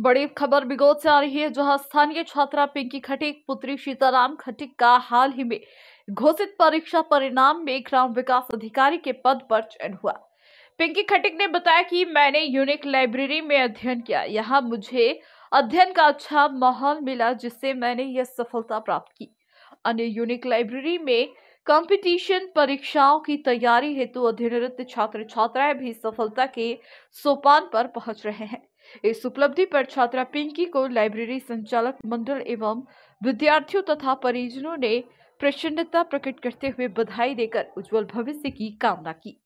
बड़ी खबर बिगोद से आ रही है जहां स्थानीय छात्रा पिंकी खटिक पुत्री सीताराम खटिक का हाल ही में घोषित परीक्षा परिणाम में ग्राम विकास अधिकारी के पद पर चयन हुआ पिंकी खटिक ने बताया कि मैंने यूनिक लाइब्रेरी में अध्ययन किया यहाँ मुझे अध्ययन का अच्छा माहौल मिला जिससे मैंने यह सफलता प्राप्त की अन्य यूनिक लाइब्रेरी में कंपटीशन परीक्षाओं की तैयारी हेतु अधिनिरत छात्र छात्राएं भी सफलता के सोपान पर पहुंच रहे हैं इस उपलब्धि पर छात्रा पिंकी को लाइब्रेरी संचालक मंडल एवं विद्यार्थियों तथा परिजनों ने प्रसन्नता प्रकट करते हुए बधाई देकर उज्जवल भविष्य की कामना की